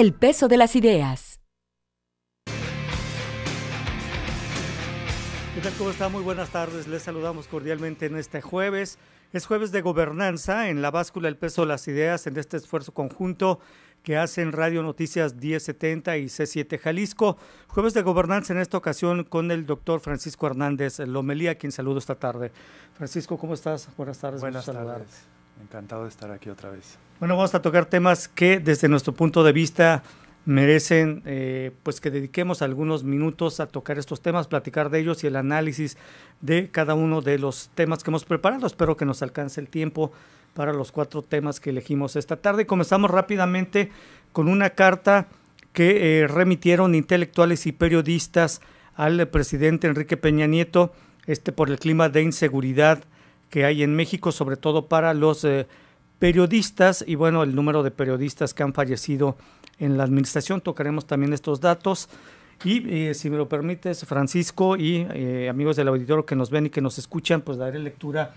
El peso de las ideas. ¿Qué tal? ¿Cómo está? Muy buenas tardes. Les saludamos cordialmente en este jueves. Es jueves de gobernanza en la báscula El peso de las ideas en este esfuerzo conjunto que hacen Radio Noticias 1070 y C7 Jalisco. Jueves de gobernanza en esta ocasión con el doctor Francisco Hernández Lomelía, quien saludo esta tarde. Francisco, ¿cómo estás? Buenas tardes. Buenas tardes. Encantado de estar aquí otra vez. Bueno, vamos a tocar temas que desde nuestro punto de vista merecen eh, pues que dediquemos algunos minutos a tocar estos temas, platicar de ellos y el análisis de cada uno de los temas que hemos preparado. Espero que nos alcance el tiempo para los cuatro temas que elegimos esta tarde. Comenzamos rápidamente con una carta que eh, remitieron intelectuales y periodistas al presidente Enrique Peña Nieto este, por el clima de inseguridad que hay en México, sobre todo para los... Eh, periodistas y bueno, el número de periodistas que han fallecido en la administración. Tocaremos también estos datos. Y eh, si me lo permites, Francisco y eh, amigos del auditorio que nos ven y que nos escuchan, pues daré lectura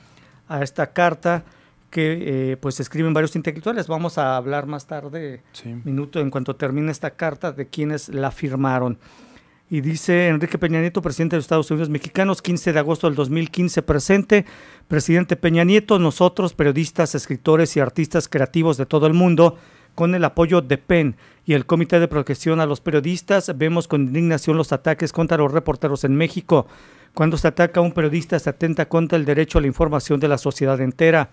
a esta carta que eh, pues escriben varios intelectuales. Vamos a hablar más tarde, minuto, en cuanto termine esta carta, de quienes la firmaron. Y dice Enrique Peña Nieto, presidente de Estados Unidos Mexicanos, 15 de agosto del 2015 presente. Presidente Peña Nieto, nosotros, periodistas, escritores y artistas creativos de todo el mundo, con el apoyo de PEN y el Comité de Protección a los Periodistas, vemos con indignación los ataques contra los reporteros en México. Cuando se ataca a un periodista, se atenta contra el derecho a la información de la sociedad entera.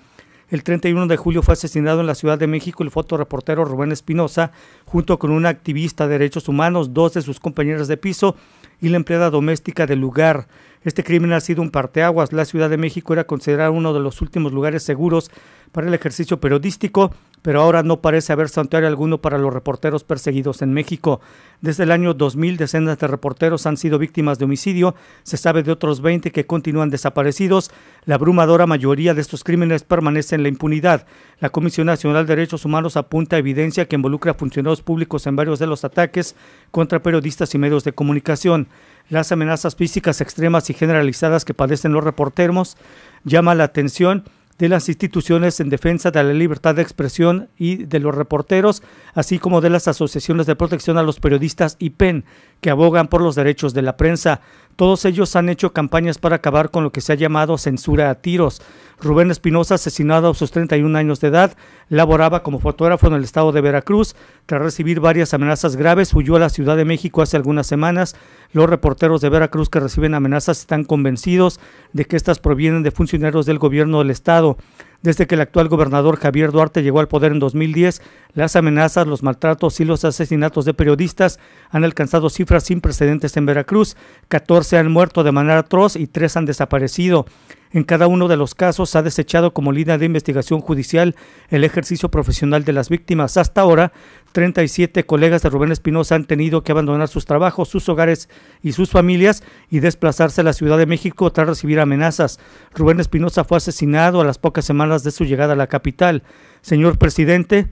El 31 de julio fue asesinado en la Ciudad de México el fotoreportero Rubén Espinosa, junto con una activista de derechos humanos, dos de sus compañeras de piso y la empleada doméstica del lugar. Este crimen ha sido un parteaguas. La Ciudad de México era considerada uno de los últimos lugares seguros para el ejercicio periodístico pero ahora no parece haber santuario alguno para los reporteros perseguidos en México. Desde el año 2000, decenas de reporteros han sido víctimas de homicidio, se sabe de otros 20 que continúan desaparecidos, la abrumadora mayoría de estos crímenes permanece en la impunidad. La Comisión Nacional de Derechos Humanos apunta a evidencia que involucra a funcionarios públicos en varios de los ataques contra periodistas y medios de comunicación. Las amenazas físicas extremas y generalizadas que padecen los reporteros llama la atención de las instituciones en defensa de la libertad de expresión y de los reporteros, así como de las asociaciones de protección a los periodistas y PEN, que abogan por los derechos de la prensa. Todos ellos han hecho campañas para acabar con lo que se ha llamado censura a tiros. Rubén Espinosa, asesinado a sus 31 años de edad, Laboraba como fotógrafo en el estado de Veracruz. Tras recibir varias amenazas graves, huyó a la Ciudad de México hace algunas semanas. Los reporteros de Veracruz que reciben amenazas están convencidos de que estas provienen de funcionarios del gobierno del estado. Desde que el actual gobernador Javier Duarte llegó al poder en 2010, las amenazas, los maltratos y los asesinatos de periodistas han alcanzado cifras sin precedentes en Veracruz. 14 han muerto de manera atroz y 3 han desaparecido. En cada uno de los casos ha desechado como línea de investigación judicial el ejercicio profesional de las víctimas. Hasta ahora 37 colegas de Rubén Espinosa han tenido que abandonar sus trabajos, sus hogares y sus familias y desplazarse a la Ciudad de México tras recibir amenazas. Rubén Espinosa fue asesinado a las pocas semanas de su llegada a la capital. Señor presidente,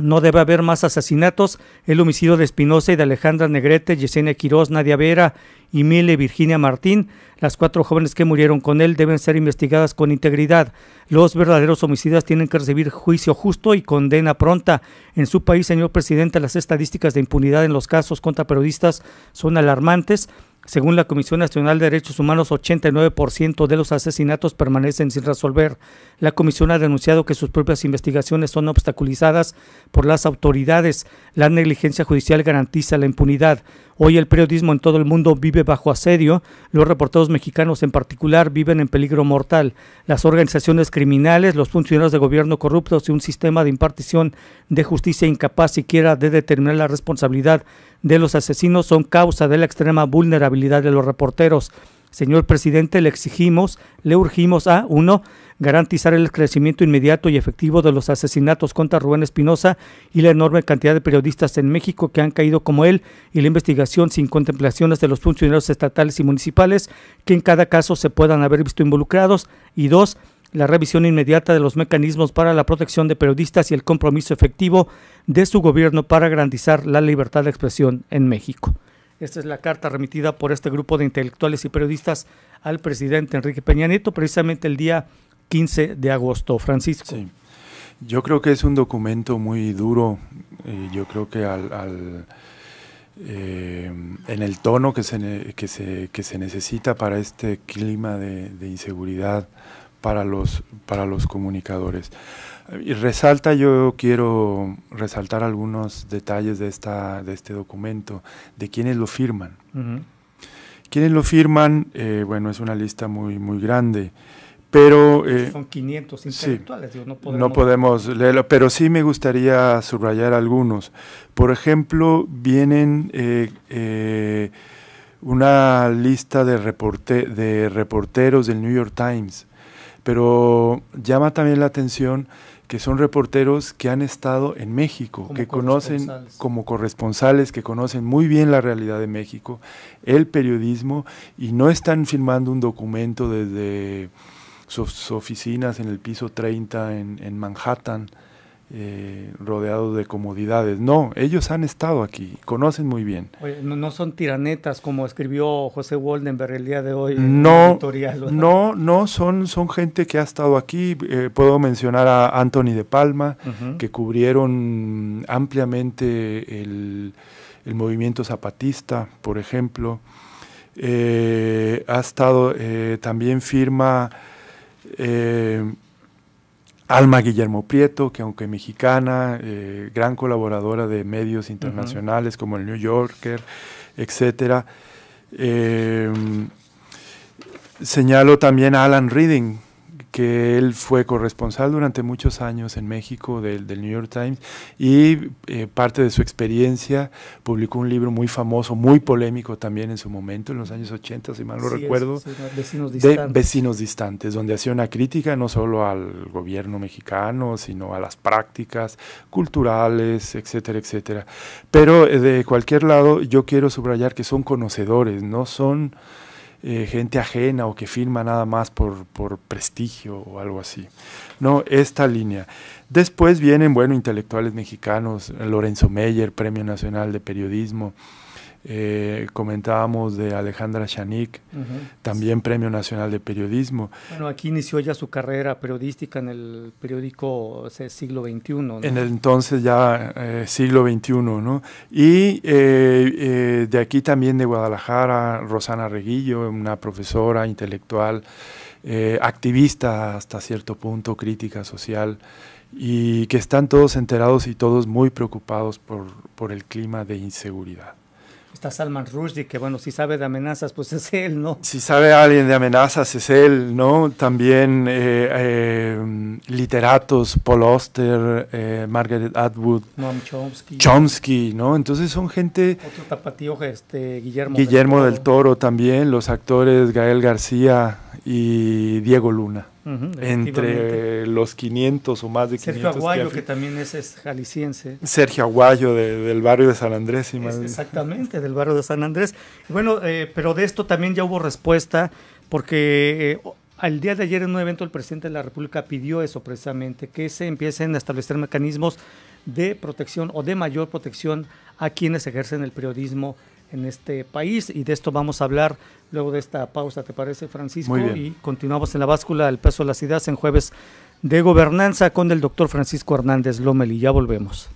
no debe haber más asesinatos. El homicidio de Espinosa y de Alejandra Negrete, Yesenia Quirós, Nadia Vera y Mile Virginia Martín, las cuatro jóvenes que murieron con él, deben ser investigadas con integridad. Los verdaderos homicidas tienen que recibir juicio justo y condena pronta. En su país, señor presidente, las estadísticas de impunidad en los casos contra periodistas son alarmantes según la Comisión Nacional de Derechos Humanos, 89% de los asesinatos permanecen sin resolver. La comisión ha denunciado que sus propias investigaciones son obstaculizadas por las autoridades. La negligencia judicial garantiza la impunidad. Hoy el periodismo en todo el mundo vive bajo asedio, los reporteros mexicanos en particular viven en peligro mortal. Las organizaciones criminales, los funcionarios de gobierno corruptos y un sistema de impartición de justicia incapaz siquiera de determinar la responsabilidad de los asesinos son causa de la extrema vulnerabilidad de los reporteros. Señor presidente, le exigimos, le urgimos a uno garantizar el crecimiento inmediato y efectivo de los asesinatos contra Rubén Espinosa y la enorme cantidad de periodistas en México que han caído como él y la investigación sin contemplaciones de los funcionarios estatales y municipales que en cada caso se puedan haber visto involucrados y dos, la revisión inmediata de los mecanismos para la protección de periodistas y el compromiso efectivo de su gobierno para garantizar la libertad de expresión en México. Esta es la carta remitida por este grupo de intelectuales y periodistas al presidente Enrique Peña Nieto precisamente el día 15 de agosto. Francisco. Yo creo que es un documento muy duro. Eh, yo creo que al, eh, en el tono que se, necesita para este clima de, inseguridad para los, para los comunicadores. Y resalta, yo quiero resaltar algunos detalles de, esta, de este documento, de quienes lo firman. Quienes lo firman, eh, bueno, es una lista muy, muy grande. Eh, son 500 intelectuales, no, podemos... leerlo, pero sí me gustaría subrayar algunos. Por ejemplo, vienen eh, eh, una lista de, reporte, de reporteros del New York Times, pero llama también la atención que son reporteros que han estado en México, que conocen como corresponsales, que conocen muy bien la realidad de México, el periodismo, y no están firmando un documento desde sus oficinas en el piso 30 en, Manhattan, eh, rodeados de comodidades. No, ellos han estado aquí, conocen muy bien. no, son tiranetas como escribió José Woldenberg el día de hoy. No, no, no, son, son gente que ha estado aquí. Eh, puedo mencionar a Anthony de Palma, que cubrieron ampliamente el, movimiento zapatista, por ejemplo. Eh, ha estado eh, también firma eh, Alma Guillermo Prieto, que aunque mexicana, eh, gran colaboradora de medios internacionales como el New Yorker, etc. Eh, señalo también a Alan Reading, que él fue corresponsal durante muchos años en México del, del New York Times y eh, parte de su experiencia publicó un libro muy famoso, muy polémico también en su momento, en los años 80, si mal no recuerdo, vecinos de Vecinos Distantes, donde hacía una crítica no solo al gobierno mexicano, sino a las prácticas culturales, etcétera, etcétera. Pero eh, de cualquier lado, yo quiero subrayar que son conocedores, no son eh, gente ajena o que firma nada más por, por, prestigio o algo así. No, esta línea. Después vienen, bueno, intelectuales mexicanos, Lorenzo Meyer, Premio Nacional de Periodismo, eh, comentábamos de Alejandra Chanik, también Premio Nacional de Periodismo. Bueno, aquí inició ya su carrera periodística en el periódico Siglo XXI. ¿no? En el entonces ya eh, Siglo XXI, ¿no? Y eh, de aquí también de Guadalajara, Rosana Reguillo, una profesora intelectual, activista hasta cierto punto, crítica social y que están todos enterados y todos muy preocupados por el clima de inseguridad. Salman Rushdie, que bueno, si sabe de amenazas, pues es él, ¿no? Si sabe alguien de amenazas, es él, ¿no? También eh, eh, literatos, Paul Oster, eh, Margaret Atwood, Noam Chomsky. Chomsky, ¿no? Entonces son gente... Este, Guillermo. Guillermo del Toro también, los actores Gael García y Diego Luna entre los 500 o más de 500. Sergio Aguayo, que, también es, jalisciense. Sergio Aguayo del barrio de San Andrés. y exactamente, del barrio de San Andrés. Bueno, eh, pero de esto también ya hubo respuesta, porque al eh, día de ayer en un evento el presidente de la República pidió eso precisamente, que se empiecen a establecer mecanismos de protección o de mayor protección a quienes ejercen el periodismo en este país y de esto vamos a hablar luego de esta pausa, ¿te parece Francisco? Y continuamos en la báscula del peso de las ideas en jueves de gobernanza con el doctor Francisco Hernández Lómel, y ya volvemos.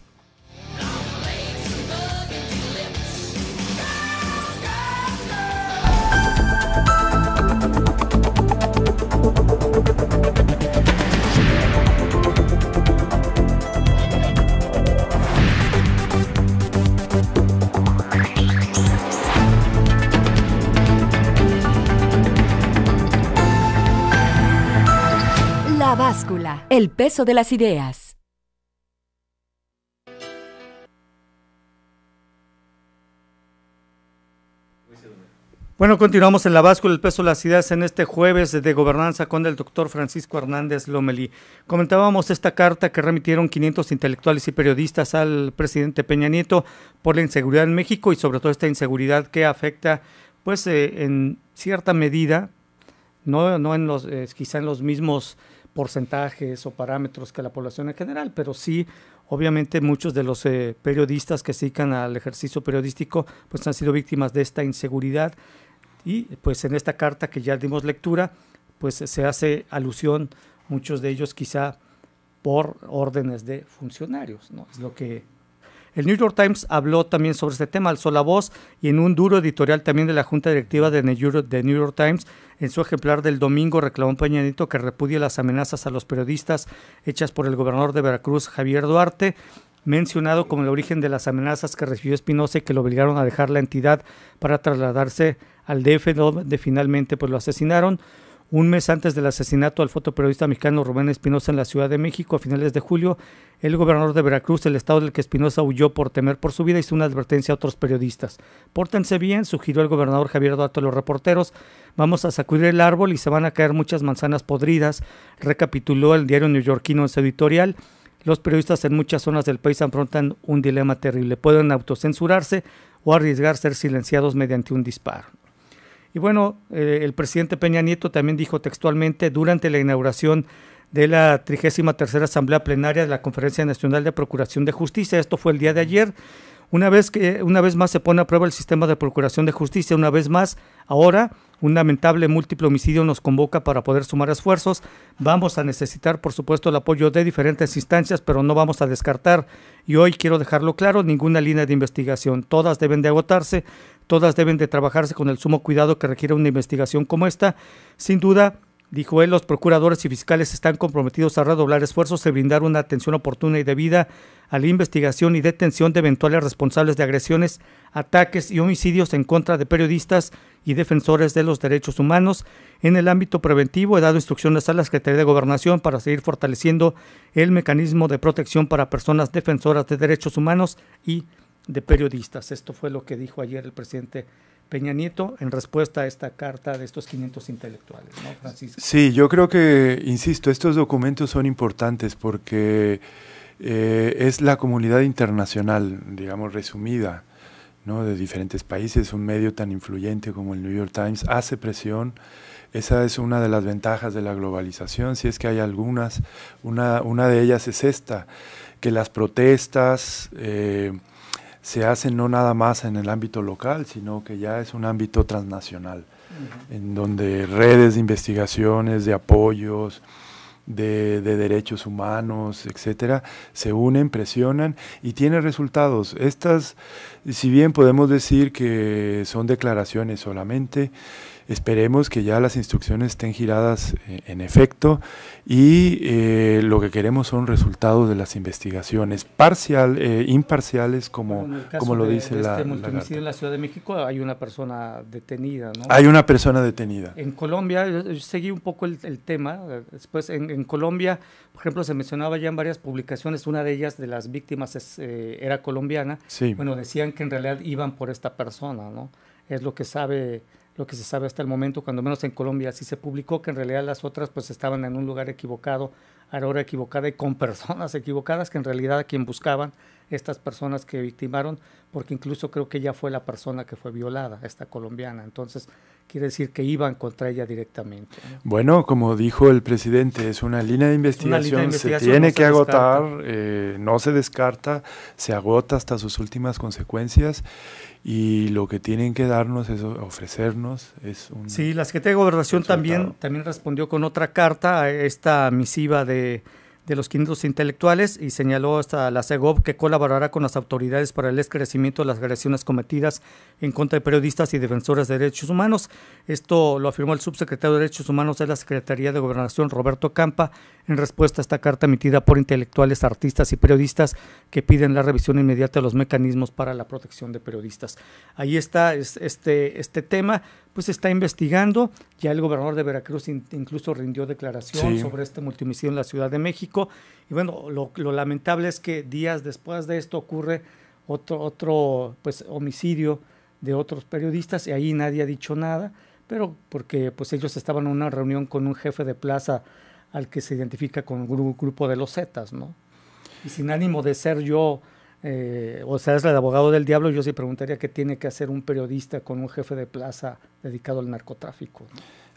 Báscula, el peso de las ideas. Bueno, continuamos en la báscula El peso de las ideas en este jueves de gobernanza con el doctor Francisco Hernández Lomelí. Comentábamos esta carta que remitieron 500 intelectuales y periodistas al presidente Peña Nieto por la inseguridad en México y sobre todo esta inseguridad que afecta, pues eh, en cierta medida, no, no en los, eh, quizá en los mismos porcentajes o parámetros que la población en general, pero sí, obviamente muchos de los eh, periodistas que se dedican al ejercicio periodístico pues han sido víctimas de esta inseguridad y pues en esta carta que ya dimos lectura pues se hace alusión, muchos de ellos quizá por órdenes de funcionarios, ¿no? Es lo que el New York Times habló también sobre este tema, al sola voz y en un duro editorial también de la Junta Directiva de New York, Times, en su ejemplar del domingo reclamó un Nieto que repudia las amenazas a los periodistas hechas por el gobernador de Veracruz, Javier Duarte, mencionado como el origen de las amenazas que recibió Espinosa y que lo obligaron a dejar la entidad para trasladarse al DF, donde finalmente pues, lo asesinaron. Un mes antes del asesinato al fotoperiodista mexicano Rubén Espinosa en la Ciudad de México a finales de julio, el gobernador de Veracruz, el estado del que Espinosa huyó por temer por su vida, hizo una advertencia a otros periodistas. Pórtense bien, sugirió el gobernador Javier Dato a los reporteros, vamos a sacudir el árbol y se van a caer muchas manzanas podridas, recapituló el diario neoyorquino en su editorial. Los periodistas en muchas zonas del país afrontan un dilema terrible. Pueden autocensurarse o arriesgar ser silenciados mediante un disparo. Y bueno, eh, el presidente Peña Nieto también dijo textualmente durante la inauguración de la 33 Asamblea Plenaria de la Conferencia Nacional de Procuración de Justicia, esto fue el día de ayer, una vez, que, una vez más se pone a prueba el sistema de procuración de justicia, una vez más, ahora un lamentable múltiple homicidio nos convoca para poder sumar esfuerzos. Vamos a necesitar, por supuesto, el apoyo de diferentes instancias, pero no vamos a descartar, y hoy quiero dejarlo claro, ninguna línea de investigación. Todas deben de agotarse, Todas deben de trabajarse con el sumo cuidado que requiere una investigación como esta. Sin duda, dijo él, los procuradores y fiscales están comprometidos a redoblar esfuerzos y brindar una atención oportuna y debida a la investigación y detención de eventuales responsables de agresiones, ataques y homicidios en contra de periodistas y defensores de los derechos humanos. En el ámbito preventivo he dado instrucciones a la Secretaría de Gobernación para seguir fortaleciendo el mecanismo de protección para personas defensoras de derechos humanos y de periodistas. Esto fue lo que dijo ayer el presidente Peña Nieto en respuesta a esta carta de estos 500 intelectuales, Sí, yo creo que, insisto, estos documentos son importantes porque eh, es la comunidad internacional, digamos, resumida, ¿no? de diferentes países, un medio tan influyente como el New York Times hace presión. Esa es una de las ventajas de la globalización, si es que hay algunas. Una, una de ellas es esta, que las protestas... Eh, se hace no nada más en el ámbito local, sino que ya es un ámbito transnacional, en donde redes de investigaciones, de apoyos, de, derechos humanos, etcétera, se unen, presionan y tienen resultados. Estas, si bien podemos decir que son declaraciones solamente, Esperemos que ya las instrucciones estén giradas eh, en efecto y eh, lo que queremos son resultados de las investigaciones parcial, eh, imparciales, como, como lo dice de la. Este en la Ciudad de México hay una persona detenida, ¿no? Hay una persona detenida. En Colombia, seguí un poco el, tema. Después, en, Colombia, por ejemplo, se mencionaba ya en varias publicaciones, una de ellas de las víctimas era colombiana. Bueno, decían que en realidad iban por esta persona, ¿no? Es lo que sabe lo que se sabe hasta el momento, cuando menos en Colombia, sí se publicó que en realidad las otras pues estaban en un lugar equivocado, a la hora equivocada y con personas equivocadas que en realidad a quien buscaban estas personas que victimaron, porque incluso creo que ella fue la persona que fue violada, esta colombiana. Entonces, quiere decir que iban contra ella directamente. Bueno, como dijo el presidente, es una línea de investigación, se tiene que agotar, eh, no se descarta, se agota hasta sus últimas consecuencias y lo que tienen que darnos es ofrecernos Sí, la Secretaría de Gobernación también también respondió con otra carta a esta misiva de de los 500 intelectuales y señaló hasta la CEGOB que colaborará con las autoridades para el esclarecimiento de las agresiones cometidas en contra de periodistas y defensores de derechos humanos. Esto lo afirmó el subsecretario de Derechos Humanos de la Secretaría de Gobernación, Roberto Campa, en respuesta a esta carta emitida por intelectuales, artistas y periodistas que piden la revisión inmediata de los mecanismos para la protección de periodistas. Ahí está este, este tema pues está investigando. Ya el gobernador de Veracruz incluso rindió declaración sobre este multimicidio en la Ciudad de México. Y bueno, lo, lamentable es que días después de esto ocurre otro, otro pues, homicidio de otros periodistas y ahí nadie ha dicho nada, pero porque pues ellos estaban en una reunión con un jefe de plaza al que se identifica con un grupo de los Zetas, ¿no? Y sin ánimo de ser yo eh, o sea, es el abogado del diablo, yo sí preguntaría qué tiene que hacer un periodista con un jefe de plaza dedicado al narcotráfico.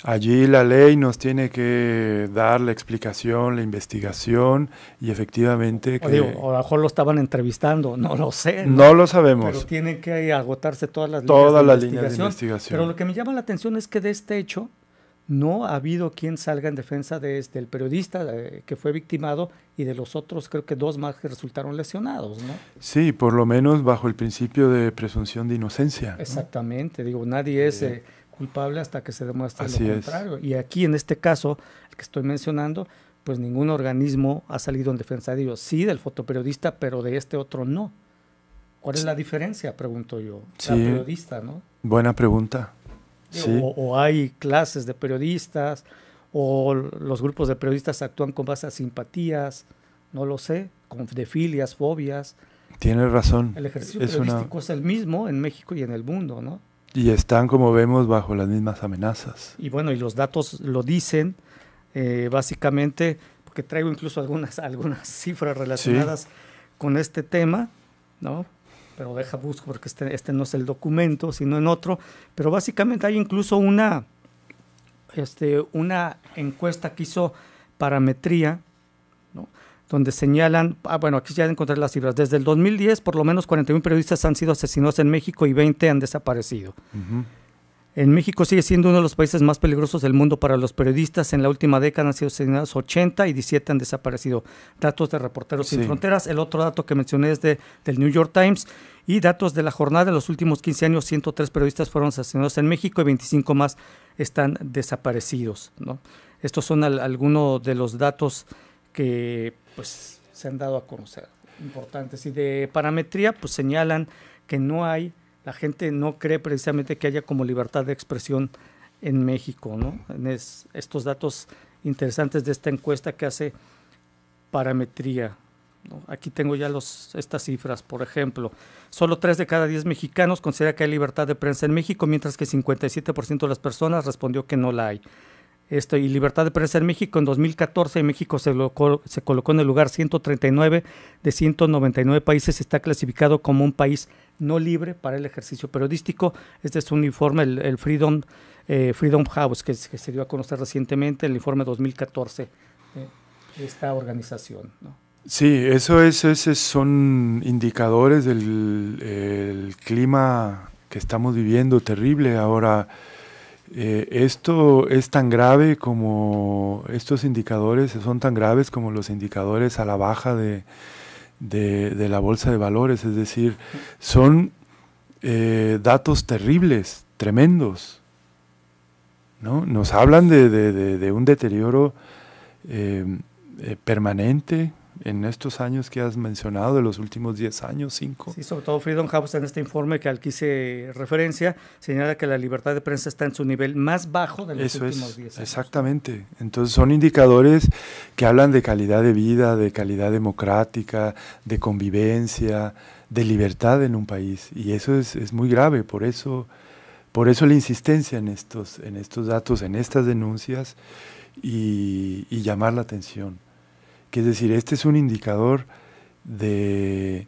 Allí la ley nos tiene que dar la explicación, la investigación y efectivamente que... O, a lo mejor lo estaban entrevistando, no lo sé. No, lo sabemos. Pero tiene que agotarse todas las, las líneas de investigación. Pero lo que me llama la atención es que de este hecho no ha habido quien salga en defensa de este, del periodista eh, que fue victimado y de los otros, creo que dos más que resultaron lesionados, ¿no? Sí, por lo menos bajo el principio de presunción de inocencia. Exactamente, digo, nadie es eh, eh, culpable hasta que se demuestre lo contrario. Y aquí, en este caso, el que estoy mencionando, pues ningún organismo ha salido en defensa de ellos. Sí, del fotoperiodista, pero de este otro no. ¿Cuál es la diferencia? Pregunto yo. periodista, ¿no? Buena pregunta o, hay clases de periodistas, o los grupos de periodistas actúan con base a simpatías, no lo sé, con defilias, filias, fobias. Tienes razón. El ejercicio es periodístico una... es el mismo en México y en el mundo, ¿no? Y están, como vemos, bajo las mismas amenazas. Y bueno, y los datos lo dicen, eh, básicamente, porque traigo incluso algunas, algunas cifras relacionadas con este tema, ¿no? pero deja busco porque este, este, no es el documento, sino en otro, pero básicamente hay incluso una, este, una encuesta que hizo Parametría, donde señalan, ah, bueno, aquí ya encontré las cifras, desde el 2010 por lo menos 41 periodistas han sido asesinados en México y 20 han desaparecido. En México sigue siendo uno de los países más peligrosos del mundo para los periodistas. En la última década han sido asesinados 80 y 17 han desaparecido. Datos de Reporteros Sin Fronteras. El otro dato que mencioné es de, del New York Times. Y datos de la jornada. En los últimos 15 años, 103 periodistas fueron asesinados en México y 25 más están desaparecidos. ¿no? Estos son algunos de los datos que pues, se han dado a conocer. Importantes. Y de parametría, pues señalan que no hay la gente no cree precisamente que haya como libertad de expresión en México, ¿no? estos datos interesantes de esta encuesta que hace Parametría. Aquí tengo ya estas cifras, por ejemplo. Solo 3 de cada 10 mexicanos considera que hay libertad de prensa en México, mientras que 57% de las personas respondió que no la hay y libertad de prensa en México. En 2014 México se, colocó en el lugar 139 de 199 países. Está clasificado como un país no libre para el ejercicio periodístico. Este es un informe, el, Freedom, eh, Freedom House, que, se dio a conocer recientemente, el informe 2014 de esta organización. Sí, eso es, esos son indicadores del clima que estamos viviendo terrible ahora eh, esto es tan grave como estos indicadores son tan graves como los indicadores a la baja de, de, la bolsa de valores, es decir, son eh, datos terribles, tremendos. ¿no? Nos hablan de, de un deterioro eh, permanente en estos años que has mencionado, de los últimos 10 años, 5. Sí, sobre todo Freedom House en este informe que al que hice referencia señala que la libertad de prensa está en su nivel más bajo de los últimos 10 años. Exactamente. Entonces son indicadores que hablan de calidad de vida, de calidad democrática, de convivencia, de libertad en un país. Y eso es, muy grave, por eso, por eso la insistencia en estos, en estos datos, en estas denuncias y llamar la atención que es decir, este es un indicador de,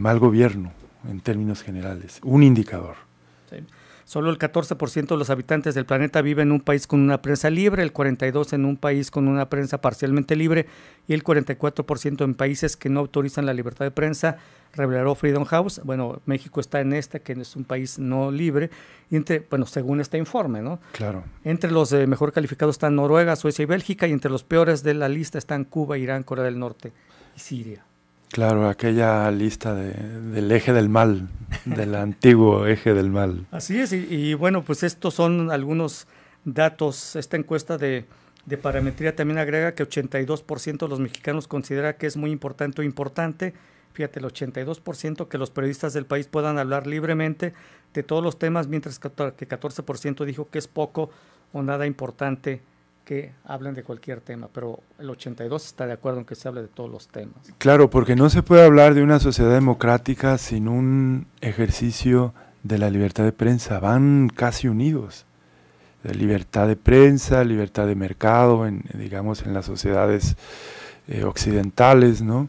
mal gobierno en términos generales, un indicador. Solo el 14% de los habitantes del planeta vive en un país con una prensa libre, el 42% en un país con una prensa parcialmente libre y el 44% en países que no autorizan la libertad de prensa reveló Freedom House, bueno, México está en esta, que es un país no libre, y entre, bueno, según este informe, ¿no? Claro. Entre los eh, mejor calificados están Noruega, Suecia y Bélgica, y entre los peores de la lista están Cuba, Irán, Corea del Norte y Siria. Claro, aquella lista del eje del mal, del antiguo eje del mal. Así es, y, bueno, pues estos son algunos datos. Esta encuesta de, de parametría también agrega que 82% de los mexicanos considera que es muy importante o importante fíjate, el 82% que los periodistas del país puedan hablar libremente de todos los temas, mientras que el 14% dijo que es poco o nada importante que hablen de cualquier tema, pero el 82 está de acuerdo en que se hable de todos los temas. Claro, porque no se puede hablar de una sociedad democrática sin un ejercicio de la libertad de prensa, van casi unidos. libertad de prensa, libertad de mercado, en, digamos, en las sociedades eh, occidentales, ¿no?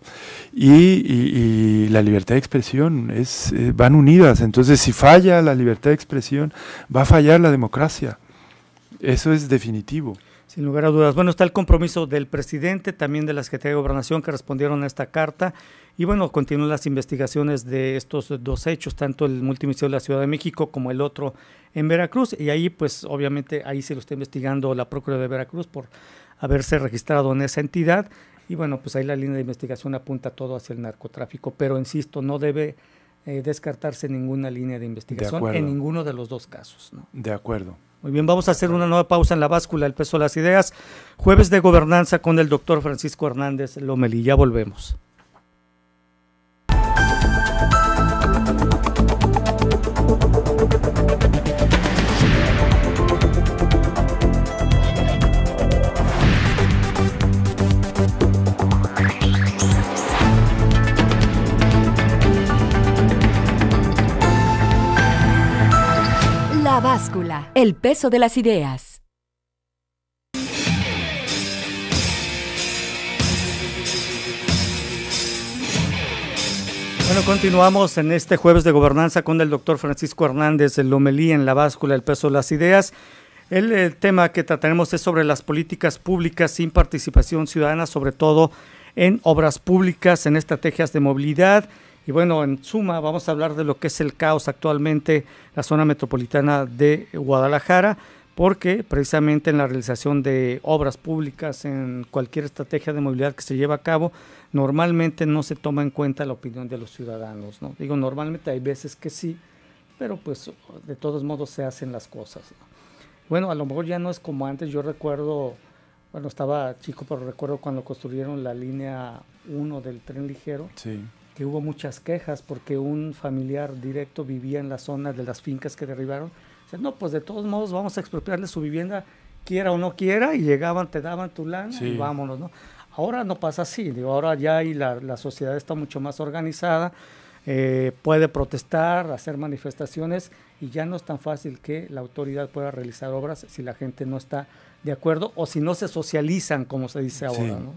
Y, la libertad de expresión es, eh, van unidas. Entonces, si falla la libertad de expresión, va a fallar la democracia. Eso es definitivo. Sin lugar a dudas. Bueno, está el compromiso del presidente, también de la Secretaría de Gobernación que respondieron a esta carta. Y bueno, continúan las investigaciones de estos dos hechos, tanto el Multimisión de la Ciudad de México como el otro en Veracruz. Y ahí, pues obviamente, ahí se lo está investigando la Procuraduría de Veracruz por haberse registrado en esa entidad. Y bueno, pues ahí la línea de investigación apunta todo hacia el narcotráfico, pero insisto, no debe eh, descartarse ninguna línea de investigación en ninguno de los dos casos. ¿no? De acuerdo. Muy bien, vamos a hacer una nueva pausa en la báscula, el peso de las ideas. Jueves de gobernanza con el doctor Francisco Hernández Lomeli. Ya volvemos. Báscula, el peso de las ideas. Bueno, continuamos en este jueves de gobernanza con el doctor Francisco Hernández, el Lomelí en la báscula, el peso de las ideas. el, tema que trataremos es sobre las políticas públicas sin participación ciudadana, sobre todo en obras públicas, en estrategias de movilidad y bueno, en suma, vamos a hablar de lo que es el caos actualmente, la zona metropolitana de Guadalajara, porque precisamente en la realización de obras públicas, en cualquier estrategia de movilidad que se lleva a cabo, normalmente no se toma en cuenta la opinión de los ciudadanos. ¿no? Digo, normalmente hay veces que sí, pero pues de todos modos se hacen las cosas. Bueno, a lo mejor ya no es como antes, yo recuerdo, bueno, estaba chico, pero recuerdo cuando construyeron la línea 1 del tren ligero. Sí que hubo muchas quejas porque un familiar directo vivía en la zona de las fincas que derribaron. no, pues de todos modos vamos a expropiarle su vivienda, quiera o no quiera, y llegaban, te daban tu lana y vámonos, ¿no? Ahora no pasa así, ahora ya y la, sociedad está mucho más organizada, eh, puede protestar, hacer manifestaciones y ya no es tan fácil que la autoridad pueda realizar obras si la gente no está de acuerdo o si no se socializan, como se dice ahora, ¿no?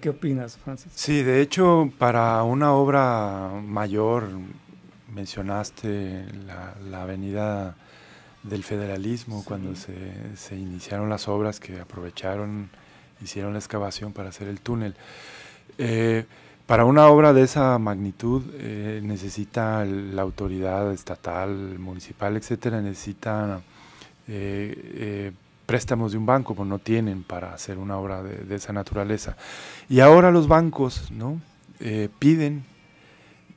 ¿Qué opinas, Francis. Sí, de hecho, para una obra mayor, mencionaste la, la avenida del federalismo, cuando se, iniciaron las obras que aprovecharon, hicieron la excavación para hacer el túnel. Eh, para una obra de esa magnitud eh, necesita la autoridad estatal, municipal, etcétera, necesita eh, préstamos de un banco, pues no tienen para hacer una obra de, esa naturaleza. Y ahora los bancos ¿no? Eh, piden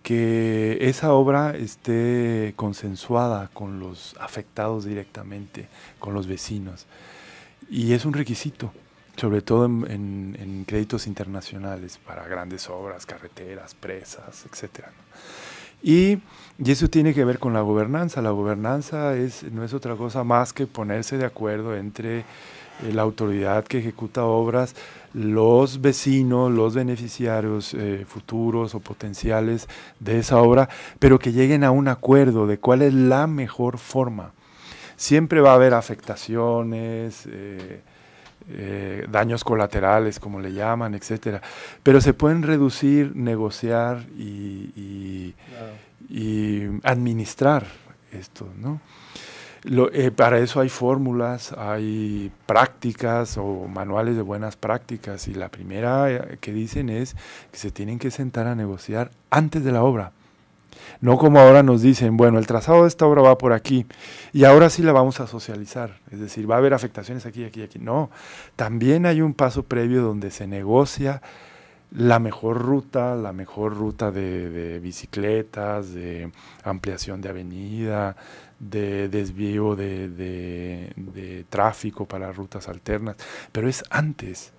que esa obra esté consensuada con los afectados directamente, con los vecinos. Y es un requisito, sobre todo en, créditos internacionales para grandes obras, carreteras, presas, etc. Y, eso tiene que ver con la gobernanza. La gobernanza es, no es otra cosa más que ponerse de acuerdo entre eh, la autoridad que ejecuta obras, los vecinos, los beneficiarios eh, futuros o potenciales de esa obra, pero que lleguen a un acuerdo de cuál es la mejor forma. Siempre va a haber afectaciones. Eh, eh, daños colaterales, como le llaman, etcétera. Pero se pueden reducir, negociar y, administrar esto, ¿no? Eh, para eso hay fórmulas, hay prácticas o manuales de buenas prácticas y la primera eh, que dicen es que se tienen que sentar a negociar antes de la obra. No como ahora nos dicen, bueno, el trazado de esta obra va por aquí y ahora sí la vamos a socializar, es decir, va a haber afectaciones aquí, aquí, aquí. No, también hay un paso previo donde se negocia la mejor ruta, la mejor ruta de, bicicletas, de ampliación de avenida, de desvío de, tráfico para rutas alternas, pero es antes.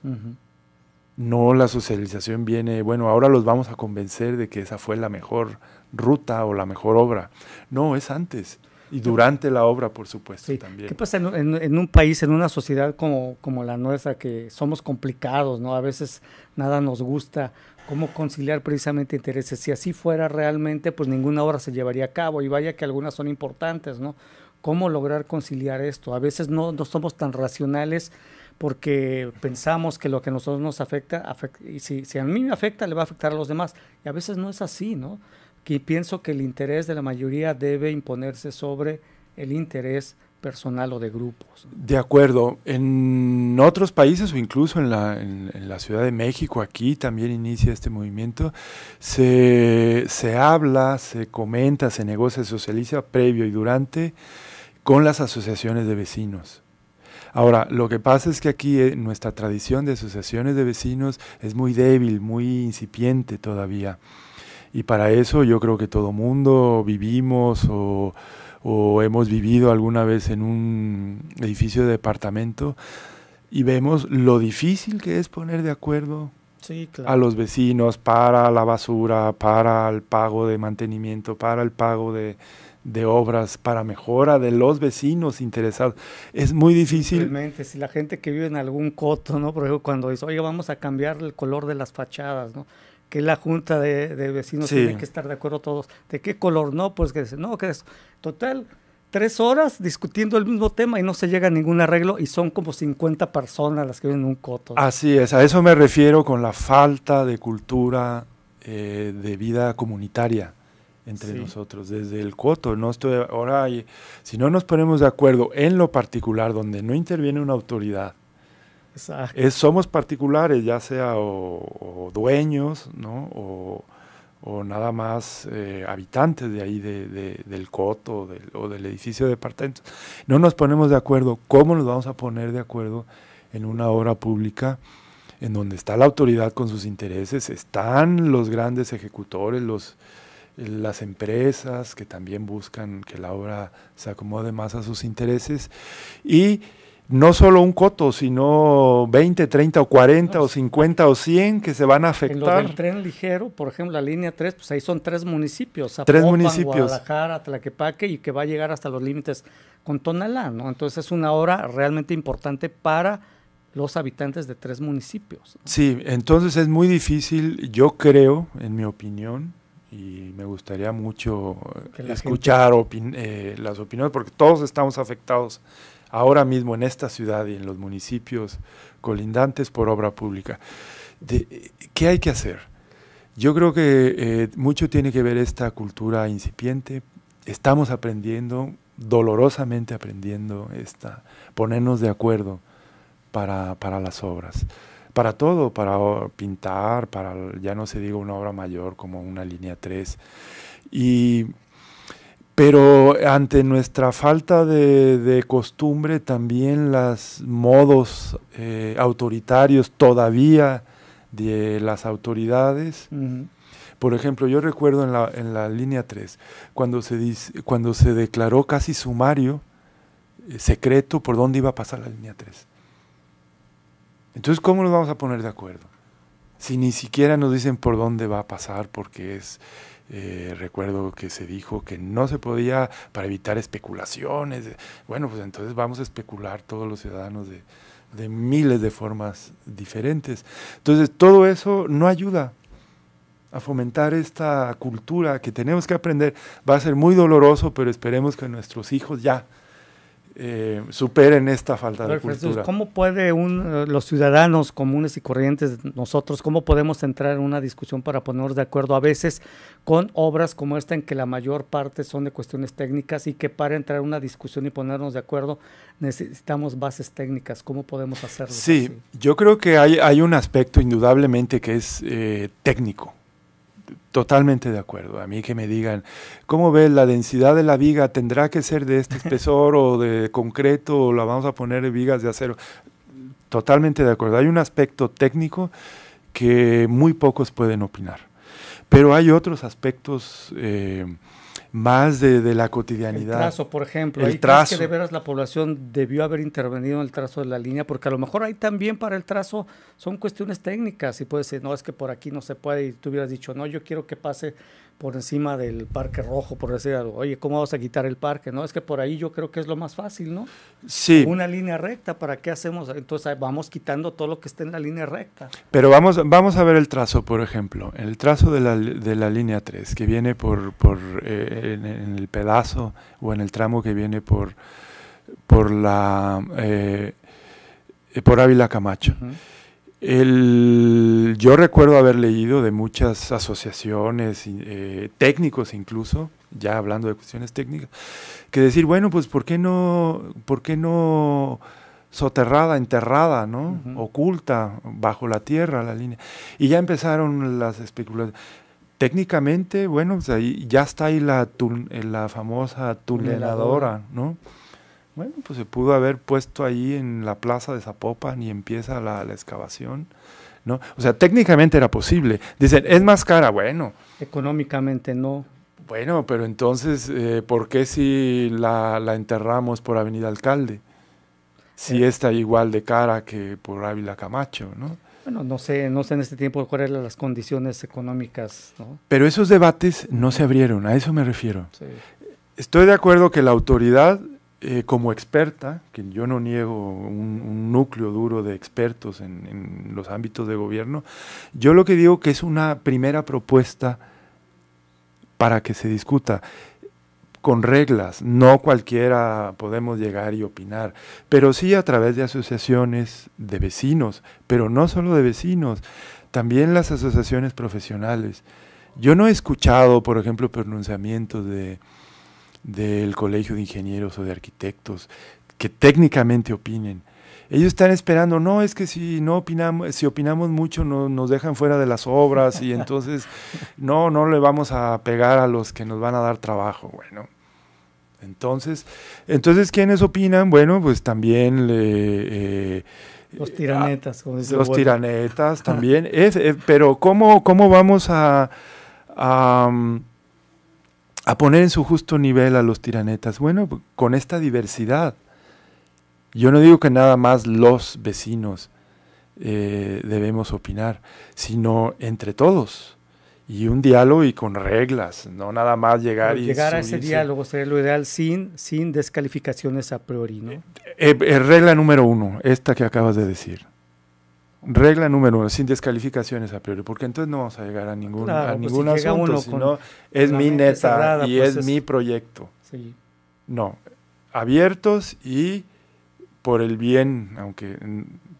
No la socialización viene, bueno, ahora los vamos a convencer de que esa fue la mejor ruta o la mejor obra. No, es antes. Y durante la obra, por supuesto, también. ¿Qué pasa en, un país, en una sociedad como, como la nuestra, que somos complicados, ¿no? A veces nada nos gusta. ¿Cómo conciliar precisamente intereses? Si así fuera realmente, pues ninguna obra se llevaría a cabo. Y vaya que algunas son importantes, ¿no? ¿Cómo lograr conciliar esto? A veces no, no somos tan racionales porque pensamos que lo que a nosotros nos afecta, afecta y si, si a mí me afecta, le va a afectar a los demás. Y a veces no es así, ¿no? que pienso que el interés de la mayoría debe imponerse sobre el interés personal o de grupos. De acuerdo. En otros países o incluso en la, en, la Ciudad de México, aquí también inicia este movimiento, se, se, habla, se comenta, se negocia, se socializa previo y durante con las asociaciones de vecinos. Ahora, lo que pasa es que aquí eh, nuestra tradición de asociaciones de vecinos es muy débil, muy incipiente todavía. Y para eso yo creo que todo mundo vivimos o, hemos vivido alguna vez en un edificio de departamento y vemos lo difícil que es poner de acuerdo a los vecinos para la basura, para el pago de mantenimiento, para el pago de, obras, para mejora de los vecinos interesados. Es muy difícil. Realmente, si la gente que vive en algún coto, ¿no? Por ejemplo, cuando dice, oye, vamos a cambiar el color de las fachadas, ¿no? que la junta de, vecinos tiene que estar de acuerdo todos. ¿De qué color? No, pues que no, que es total. Tres horas discutiendo el mismo tema y no se llega a ningún arreglo y son como 50 personas las que viven en un coto. Así es, a eso me refiero con la falta de cultura eh, de vida comunitaria entre nosotros, desde el coto. No estoy, ahora, si no nos ponemos de acuerdo en lo particular, donde no interviene una autoridad, es, somos particulares, ya sea o, dueños, ¿no? O, nada más eh, habitantes de ahí, de, del coto o del edificio de No nos ponemos de acuerdo. ¿Cómo nos vamos a poner de acuerdo en una obra pública en donde está la autoridad con sus intereses, están los grandes ejecutores, los, las empresas que también buscan que la obra se acomode más a sus intereses y no solo un coto, sino 20, 30 o 40 o 50 o 100 que se van a afectar. En lo tren ligero, por ejemplo, la línea 3, pues ahí son tres municipios, Zapopan, tres municipios. Guadalajara, Tlaquepaque y que va a llegar hasta los límites con Tonalá, ¿no? Entonces es una hora realmente importante para los habitantes de tres municipios. Sí, entonces es muy difícil, yo creo, en mi opinión, y me gustaría mucho escuchar eh, las opiniones, porque todos estamos afectados ahora mismo en esta ciudad y en los municipios colindantes por obra pública. ¿Qué hay que hacer? Yo creo que eh, mucho tiene que ver esta cultura incipiente. Estamos aprendiendo, dolorosamente aprendiendo, esta, ponernos de acuerdo para, para las obras. Para todo, para pintar, para, ya no se diga una obra mayor como una línea 3. Y pero ante nuestra falta de, costumbre, también los modos eh, autoritarios todavía de las autoridades. Por ejemplo, yo recuerdo en la, en la línea 3, cuando se, cuando se declaró casi sumario, eh, secreto, por dónde iba a pasar la línea 3. Entonces, ¿cómo nos vamos a poner de acuerdo? Si ni siquiera nos dicen por dónde va a pasar, porque es eh, recuerdo que se dijo que no se podía para evitar especulaciones. Bueno, pues entonces vamos a especular todos los ciudadanos de miles de formas diferentes. Entonces todo eso no ayuda a fomentar esta cultura que tenemos que aprender. Va a ser muy doloroso, pero esperemos que nuestros hijos ya eh, superen esta falta de cultura. ¿Cómo puede un, eh, los ciudadanos comunes y corrientes, nosotros, cómo podemos entrar en una discusión para ponernos de acuerdo a veces con obras como esta en que la mayor parte son de cuestiones técnicas y que para entrar en una discusión y ponernos de acuerdo necesitamos bases técnicas? ¿Cómo podemos hacerlo? Sí, yo creo que hay, hay, un aspecto indudablemente que es eh, técnico. Totalmente de acuerdo. A mí que me digan, ¿cómo ves la densidad de la viga? ¿Tendrá que ser de este espesor o de concreto o la vamos a poner en vigas de acero? Totalmente de acuerdo. Hay un aspecto técnico que muy pocos pueden opinar. Pero hay otros aspectos eh, más de, la cotidianidad. El trazo, por ejemplo. El trazo. que de veras la población debió haber intervenido en el trazo de la línea? Porque a lo mejor ahí también para el trazo son cuestiones técnicas. Y puede ser, no, es que por aquí no se puede. Y tú hubieras dicho, no, yo quiero que pase por encima del parque rojo, por decir algo. Oye, ¿cómo vas a quitar el parque? No, es que por ahí yo creo que es lo más fácil, ¿no? Sí. Una línea recta, ¿para qué hacemos? Entonces vamos quitando todo lo que esté en la línea recta. Pero vamos, vamos a ver el trazo, por ejemplo, el trazo de la, línea 3, que viene por, por eh, en, el pedazo o en el tramo que viene por, por la... Eh, por Ávila Camacho. El, yo recuerdo haber leído de muchas asociaciones, eh, técnicos incluso, ya hablando de cuestiones técnicas, que decir, bueno, pues ¿por qué no, por qué no soterrada, enterrada, ¿no? Oculta bajo la tierra la línea? Y ya empezaron las especulaciones. Técnicamente, bueno, pues ahí, ya está ahí la, eh, la famosa tuneladora, ¿no? Bueno, pues se pudo haber puesto ahí en la plaza de Zapopan y empieza la, excavación. ¿no? O sea, técnicamente era posible. Dicen, es más cara, bueno. Económicamente no. Bueno, pero entonces, eh, ¿por qué si la, enterramos por Avenida Alcalde? Si eh. está igual de cara que por Ávila Camacho, ¿no? Bueno, no sé, no sé en este tiempo cuáles eran las condiciones económicas, ¿no? Pero esos debates no se abrieron, a eso me refiero. Sí. Estoy de acuerdo que la autoridad eh, como experta, que yo no niego un, núcleo duro de expertos en, en, los ámbitos de gobierno, yo lo que digo que es una primera propuesta para que se discuta con reglas, no cualquiera podemos llegar y opinar, pero sí a través de asociaciones de vecinos, pero no solo de vecinos, también las asociaciones profesionales. Yo no he escuchado, por ejemplo, pronunciamientos de del Colegio de Ingenieros o de Arquitectos, que técnicamente opinen. Ellos están esperando, no, es que si no opinamos, si opinamos mucho no, nos dejan fuera de las obras y entonces no, no le vamos a pegar a los que nos van a dar trabajo. Bueno, entonces, entonces ¿quiénes opinan? Bueno, pues también le... Eh, los tiranetas, Los tiranetas también. Es, pero ¿cómo, ¿cómo vamos a a poner en su justo nivel a los tiranetas. Bueno, con esta diversidad. Yo no digo que nada más los vecinos eh, debemos opinar, sino entre todos. Y un diálogo y con reglas, no nada más llegar y... Llegar a ese diálogo sería lo ideal sin, sin descalificaciones a priori, ¿no? Eh, eh, regla número uno, esta que acabas de decir. Regla número uno, sin descalificaciones a priori, porque entonces no vamos a llegar a ningún, a pues, asunto, sino es mi neta y pues es, mi proyecto. No, abiertos y por el bien, aunque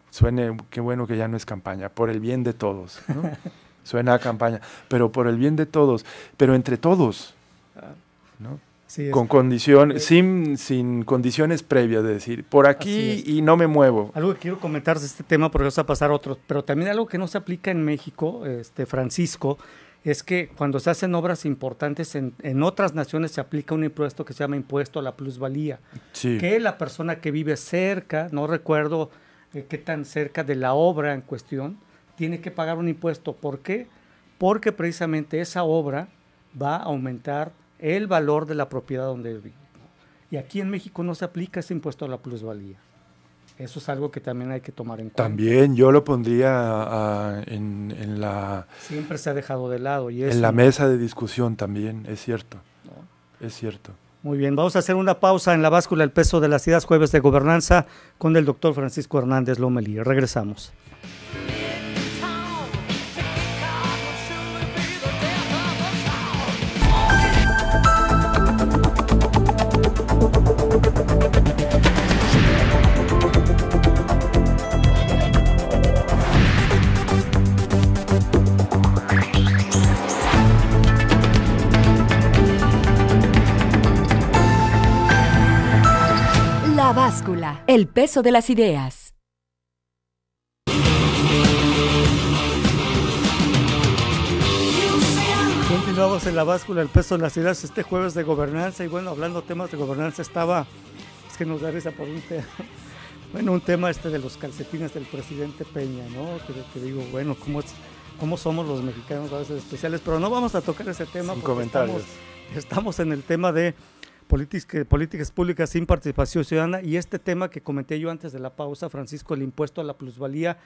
suene, qué bueno que ya no es campaña, por el bien de todos. Suena a campaña, pero por el bien de todos, pero entre todos. ¿no? con condiciones, eh, sin, sin condiciones previas, de decir, por aquí y no me muevo. Algo que quiero comentar de este tema, porque vamos a pasar otro, pero también algo que no se aplica en México, este Francisco, es que cuando se hacen obras importantes en, otras naciones se aplica un impuesto que se llama impuesto a la plusvalía, que la persona que vive cerca, no recuerdo eh, qué tan cerca de la obra en cuestión, tiene que pagar un impuesto. ¿Por qué? Porque precisamente esa obra va a aumentar el valor de la propiedad donde vive. Y aquí en México no se aplica ese impuesto a la plusvalía. Eso es algo que también hay que tomar en cuenta. También yo lo pondría ah, en, la... Siempre se ha dejado de lado. Y en la mesa de discusión también, es cierto. Es cierto. Muy bien, vamos a hacer una pausa en la báscula El peso de las ideas jueves de gobernanza con el doctor Francisco Hernández Lomelí. Regresamos. Báscula, el peso de las ideas. Continuamos en la báscula, el peso de las ideas, este jueves de gobernanza. Y bueno, hablando temas de gobernanza, estaba, es que nos da risa por un tema, bueno, un tema este de los calcetines del presidente Peña, ¿no? Que, digo, bueno, ¿cómo, es, ¿cómo somos los mexicanos a veces especiales? Pero no vamos a tocar ese tema comentarios. estamos en el tema de políticas públicas sin participación ciudadana y este tema que comenté yo antes de la pausa, Francisco, el impuesto a la plusvalía,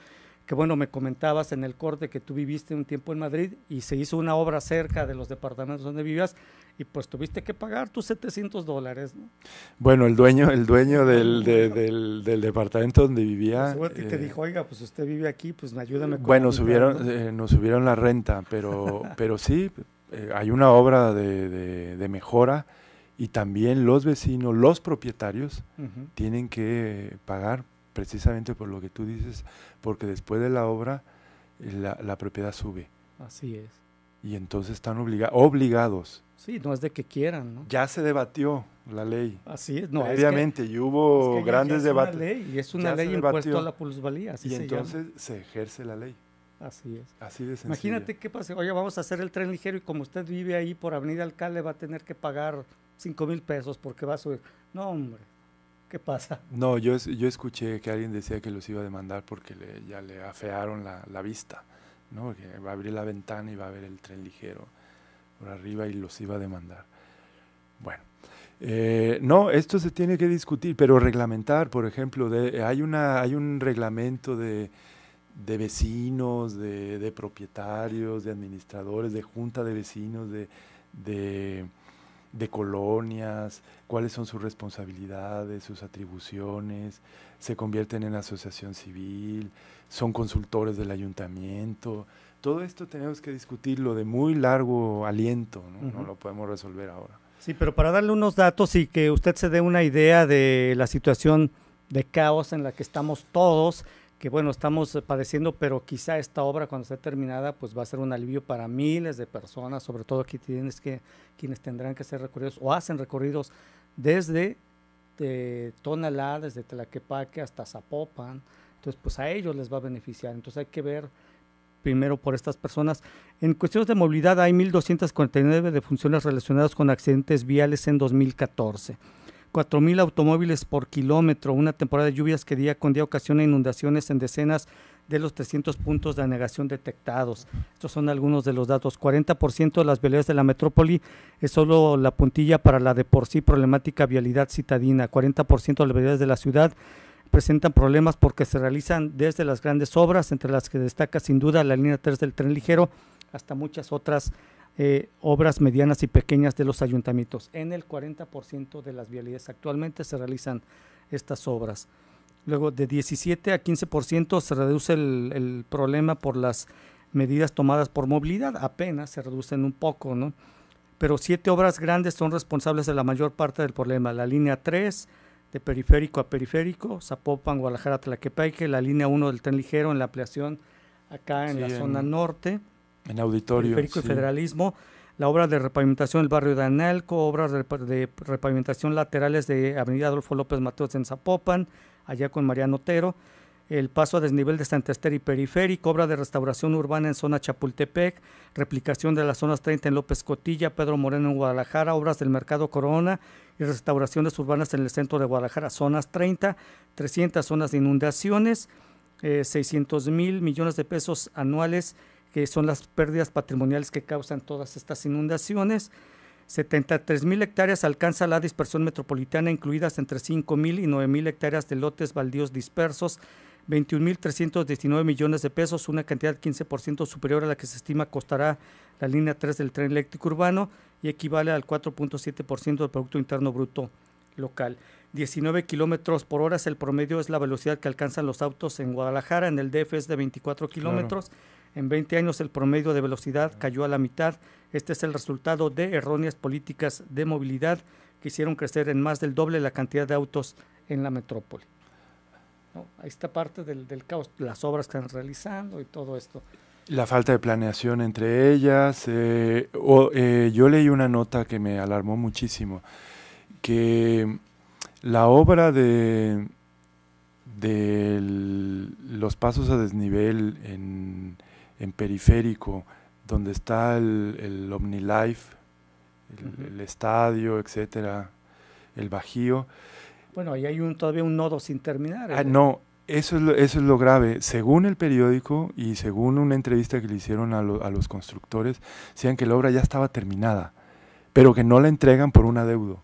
que bueno, me comentabas en el corte que tú viviste un tiempo en Madrid y se hizo una obra cerca de los departamentos donde vivías y pues tuviste que pagar tus 700 dólares. Bueno, el dueño, el dueño del, departamento donde vivía... Y pues, te eh, dijo, oiga, pues usted vive aquí, pues ayúdame. Con bueno, subieron, eh, nos subieron la renta, pero, pero sí, eh, hay una obra de mejora y también los vecinos, los propietarios, tienen que pagar precisamente por lo que tú dices, porque después de la obra eh, la, propiedad sube. Así es. Y entonces están obligados. Sí, no es de que quieran, ¿no? Ya se debatió la ley. Así es, no. Previamente, y hubo grandes debates. ley, y es una ley impuesta a la plusvalía. y entonces se ejerce la ley. Así es. Así de sencillo Imagínate qué pasa. Oye, vamos a hacer el tren ligero y como usted vive ahí por Avenida Alcalde, va a tener que pagar 5 mil pesos porque va a subir. No, hombre, ¿qué pasa? No, yo, yo escuché que alguien decía que los iba a demandar porque ya le afearon la, vista, ¿no? Que va a abrir la ventana y va a ver el tren ligero por arriba y los iba a demandar. Bueno, eh, no, esto se tiene que discutir, pero reglamentar, por ejemplo, de, hay, una, hay un reglamento de, vecinos, de, propietarios, de administradores, de junta de vecinos, de, de colonias, cuáles son sus responsabilidades, sus atribuciones, se convierten en asociación civil, son consultores del ayuntamiento. Todo esto tenemos que discutirlo de muy largo aliento, no, lo podemos resolver ahora. Sí, pero para darle unos datos y que usted se dé una idea de la situación de caos en la que estamos todos, que bueno, estamos eh, padeciendo, pero quizá esta obra cuando esté terminada, pues va a ser un alivio para miles de personas, sobre todo aquí tienes que, quienes tendrán que hacer recorridos o hacen recorridos desde eh, Tonalá, desde Tlaquepaque hasta Zapopan. Entonces, pues a ellos les va a beneficiar. Entonces hay que ver primero por estas personas. En cuestiones de movilidad hay 1.249 defunciones relacionadas con accidentes viales en 2014. 4.000 automóviles por kilómetro. Una temporada de lluvias que día con día ocasiona inundaciones en decenas de los 300 puntos de anegación detectados. Estos son algunos de los datos. 40% de las vialidades de la metrópoli es solo la puntilla para la de por sí problemática vialidad citadina. 40% de las vialidades de la ciudad presentan problemas porque se realizan desde las grandes obras, entre las que destaca sin duda la línea 3 del tren ligero, hasta muchas otras eh, obras medianas y pequeñas de los ayuntamientos. En el 40% de las vialidades actualmente se realizan estas obras. Luego, de 17 a 15% se reduce el, problema por las medidas tomadas por movilidad, apenas se reducen un poco, ¿no? Pero siete obras grandes son responsables de la mayor parte del problema. La línea 3, de periférico a periférico, Zapopan, Guadalajara, Tlaquepaque, la línea 1 del tren ligero en la ampliación acá en la zona norte, en auditorio. Periférico y Federalismo. La obra de repavimentación del barrio de Analco, obras de, repavimentación laterales de Avenida Adolfo López Mateos en Zapopan, allá con Mariano Otero el paso a desnivel de Santa y Periférico, obra de restauración urbana en zona Chapultepec, replicación de las zonas 30 en López Cotilla, Pedro Moreno en Guadalajara, obras del Mercado Corona y restauraciones urbanas en el centro de Guadalajara, zonas 30, 300 zonas de inundaciones, 600 eh, mil millones de pesos anuales que son las pérdidas patrimoniales que causan todas estas inundaciones. 73 mil hectáreas alcanza la dispersión metropolitana, incluidas entre 5 mil y 9 mil hectáreas de lotes baldíos dispersos, mil 21.319 millones de pesos, una cantidad 15% superior a la que se estima costará la línea 3 del tren eléctrico urbano y equivale al 4.7% del Producto Interno Bruto local. 19 kilómetros por hora es el promedio, es la velocidad que alcanzan los autos en Guadalajara, en el DF es de 24 kilómetros. En 20 años el promedio de velocidad cayó a la mitad. Este es el resultado de erróneas políticas de movilidad que hicieron crecer en más del doble la cantidad de autos en la metrópoli. ¿No? está parte del, caos, las obras que están realizando y todo esto. La falta de planeación entre ellas. Eh, eh, yo leí una nota que me alarmó muchísimo, que la obra de, los pasos a desnivel en en Periférico, donde está el, el OmniLife, el, estadio, etcétera, el Bajío. Bueno, ahí hay un, todavía un nodo sin terminar. Ah, ¿eh? no, eso es, lo, eso es lo grave. Según el periódico y según una entrevista que le hicieron a, a los constructores, decían que la obra ya estaba terminada, pero que no la entregan por un adeudo.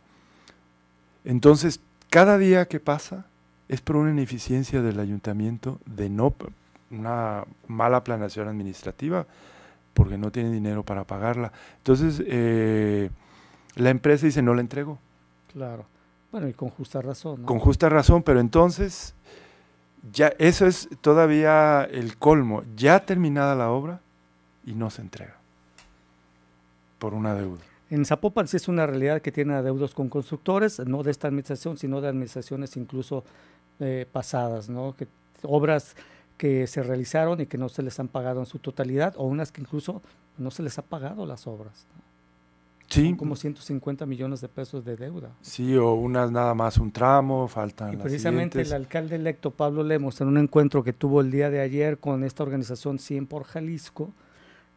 Entonces, cada día que pasa es por una ineficiencia del ayuntamiento de no una mala planeación administrativa porque no tiene dinero para pagarla. Entonces, eh, la empresa dice, no la entrego. Claro. Bueno, y con justa razón. Con justa razón, pero entonces, ya eso es todavía el colmo. Ya terminada la obra y no se entrega por una deuda. En Zapopan sí es una realidad que tiene adeudos con constructores, no de esta administración, sino de administraciones incluso eh, pasadas, ¿no? Que obras que se realizaron y que no se les han pagado en su totalidad, o unas que incluso no se les ha pagado las obras. Sí. como 150 millones de pesos de deuda. Sí, o unas nada más un tramo, faltan. Y precisamente el alcalde electo Pablo Lemos, en un encuentro que tuvo el día de ayer con esta organización 100 por Jalisco,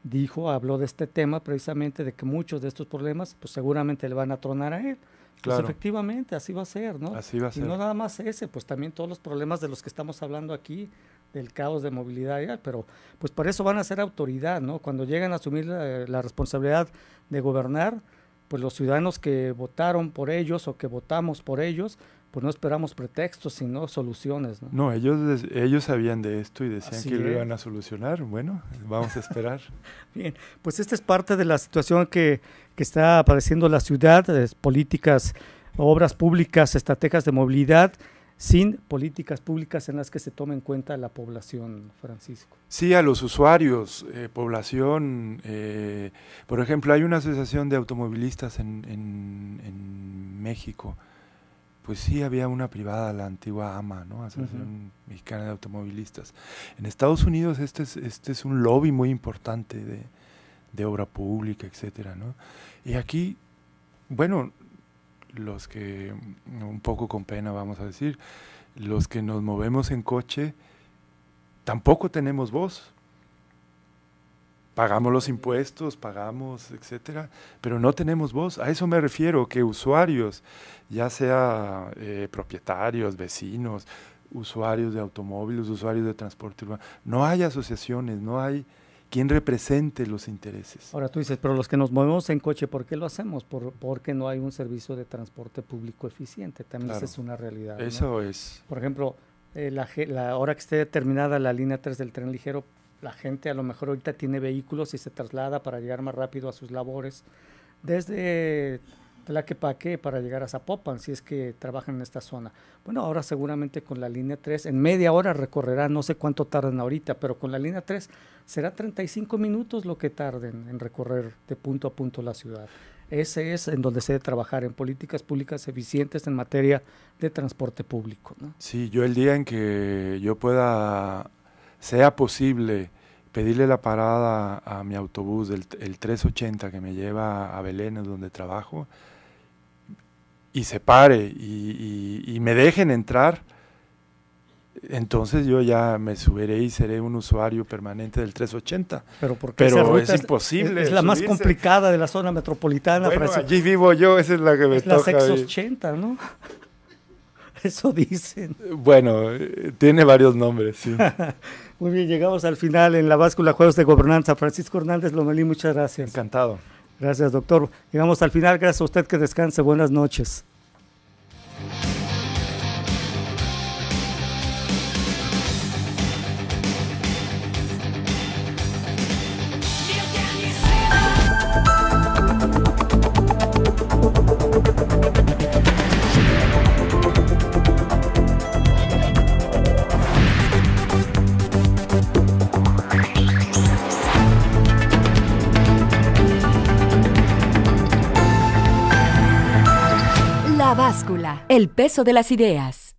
dijo, habló de este tema precisamente, de que muchos de estos problemas, pues seguramente le van a tronar a él. Pues, claro. efectivamente, así va a ser, ¿no? Así va a ser. Y no nada más ese, pues también todos los problemas de los que estamos hablando aquí, del caos de movilidad, ah, pero pues para eso van a ser autoridad, ¿no? Cuando llegan a asumir la, responsabilidad de gobernar, pues los ciudadanos que votaron por ellos o que votamos por ellos, pues no esperamos pretextos, sino soluciones, ¿no? No, ellos, ellos sabían de esto y decían que lo iban a solucionar. Bueno, vamos a esperar. Bien, pues esta es parte de la situación que, está apareciendo la ciudad, políticas, obras públicas, estrategias de movilidad, sin políticas públicas en las que se tome en cuenta la población, Francisco. Sí, a los usuarios, eh, población. Eh, por ejemplo, hay una asociación de automovilistas en, México. Pues sí, había una privada, la antigua AMA, ¿no? Asociación Mexicana de Automovilistas. En Estados Unidos este es, este es un lobby muy importante de, de obra pública, etcétera, ¿no? Y aquí, bueno, los que, un poco con pena vamos a decir, los que nos movemos en coche, tampoco tenemos voz. Pagamos los impuestos, pagamos, etcétera, pero no tenemos voz. A eso me refiero, que usuarios, ya sea eh, propietarios, vecinos, usuarios de automóviles, usuarios de transporte urbano, no hay asociaciones, no hay ¿Quién represente los intereses. Ahora tú dices, pero los que nos movemos en coche, ¿por qué lo hacemos? Por, porque no hay un servicio de transporte público eficiente. También esa es una realidad. Eso es. Por ejemplo, eh, la, la, hora que esté terminada la línea 3 del tren ligero, la gente a lo mejor ahorita tiene vehículos y se traslada para llegar más rápido a sus labores. Desde qué? para llegar a Zapopan, si es que trabajan en esta zona. Bueno, ahora seguramente con la línea 3, en media hora recorrerá, no sé cuánto tardan ahorita, pero con la línea 3 será 35 minutos lo que tarden en recorrer de punto a punto la ciudad. Ese es en donde se debe trabajar, en políticas públicas eficientes en materia de transporte público. Sí, yo el día en que yo pueda, sea posible, pedirle la parada a mi autobús, del el 380 que me lleva a Belén, donde trabajo, y se pare y, me dejen entrar, entonces yo ya me subiré y seré un usuario permanente del 380. Pero, porque es imposible. Es, la más complicada de la zona metropolitana. allí vivo yo, esa es la que me es La 680, ¿no? Eso dicen. Bueno, tiene varios nombres, Muy bien, llegamos al final en la báscula Juegos de Gobernanza. Francisco Hernández Lomelí, muchas gracias. Encantado. Gracias, doctor. Llegamos al final. Gracias a usted. Que descanse. Buenas noches. El peso de las ideas.